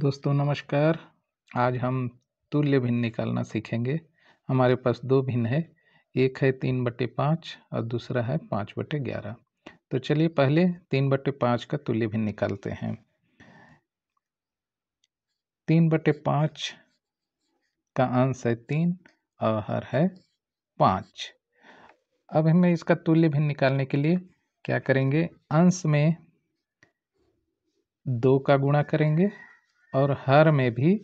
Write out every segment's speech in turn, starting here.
दोस्तों नमस्कार आज हम तुल्य भिन्न निकालना सीखेंगे हमारे पास दो भिन्न है एक है तीन बटे पाँच और दूसरा है पाँच बटे ग्यारह तो चलिए पहले तीन बटे पाँच का तुल्य भिन्न निकालते हैं तीन बटे पाँच का अंश है तीन और हर है पाँच अब हमें इसका तुल्य भिन्न निकालने के लिए क्या करेंगे अंश में दो का गुणा करेंगे और हर में भी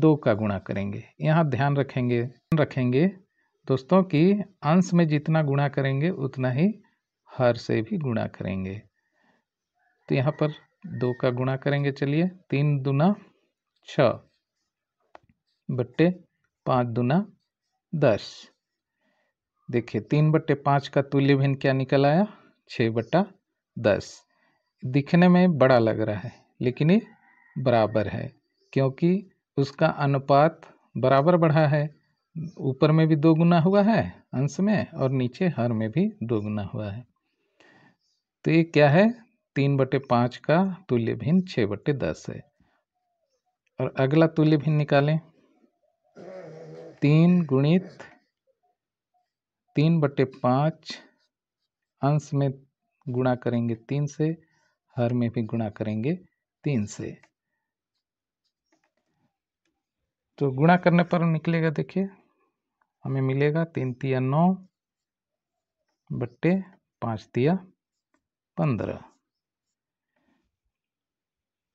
दो का गुणा करेंगे यहाँ ध्यान रखेंगे रखेंगे दोस्तों कि अंश में जितना गुणा करेंगे उतना ही हर से भी गुणा करेंगे तो यहाँ पर दो का गुणा करेंगे चलिए तीन दुना छ बट्टे पाँच दुना दस देखिए तीन बट्टे पाँच का तुल्य भिन्न क्या निकल आया छः बट्टा दस दिखने में बड़ा लग रहा है लेकिन ये बराबर है क्योंकि उसका अनुपात बराबर बढ़ा है ऊपर में भी दो गुना हुआ है अंश में और नीचे हर में भी दो गुना हुआ है तो ये क्या है तीन बटे पाँच का तुल्य भिन्न छः बटे दस है और अगला तुल्य भिन्न निकालें तीन गुणित तीन बटे पाँच अंश में गुणा करेंगे तीन से हर में भी गुणा करेंगे तीन से तो गुणा करने पर निकलेगा देखिए हमें मिलेगा तीन तिया नौ बट्टे पाँच तिया पंद्रह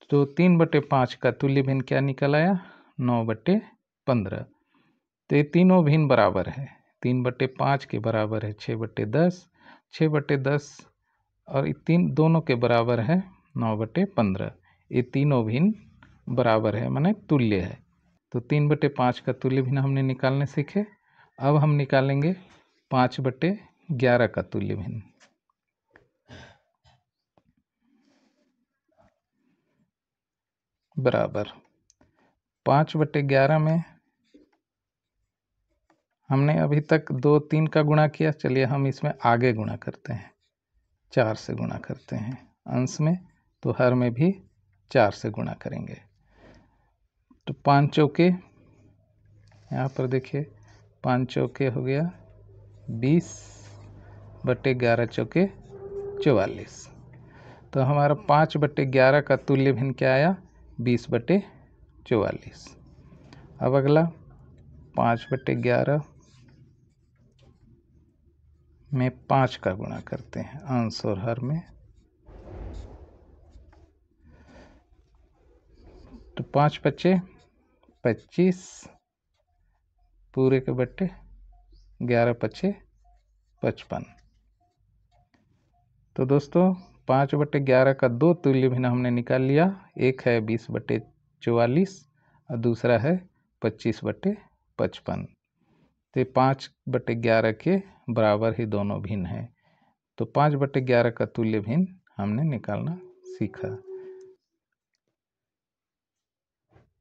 तो तीन बटे पाँच का तुल्य भिन्न क्या निकल आया नौ बटे पंद्रह तो ये तीनों भिन्न बराबर है तीन बटे पाँच के बराबर है छः बटे दस छः बटे दस और ये तीन दोनों के बराबर है नौ बटे पंद्रह ये तीनों भिन्न बराबर है माने तुल्य है तो तीन बटे पाँच का तुल्य भिन्न हमने निकालने सीखे अब हम निकालेंगे पाँच बटे ग्यारह का तुल्य भिन्न बराबर पाँच बटे ग्यारह में हमने अभी तक दो तीन का गुणा किया चलिए हम इसमें आगे गुणा करते हैं चार से गुणा करते हैं अंश में तो हर में भी चार से गुणा करेंगे तो पाँच चौके यहाँ पर देखिए पाँच चौके हो गया बीस बटे ग्यारह चौके चौवालीस तो हमारा पाँच बटे ग्यारह का तुल्य भिन्न क्या आया बीस बटे चौवालीस अब अगला पाँच बटे ग्यारह में पाँच का गुणा करते हैं अंश और हर में तो पाँच बच्चे पच्चीस पूरे के बट्टे ग्यारह पच्चे पचपन तो दोस्तों पाँच बट्टे ग्यारह का दो तुल्य भिन्न हमने निकाल लिया एक है बीस बट्टे चौवालीस और दूसरा है पच्चीस बट्टे पचपन तो पाँच बट्टे ग्यारह के बराबर ही दोनों भिन्न हैं तो पाँच बट्टे ग्यारह का तुल्य भिन्न हमने निकालना सीखा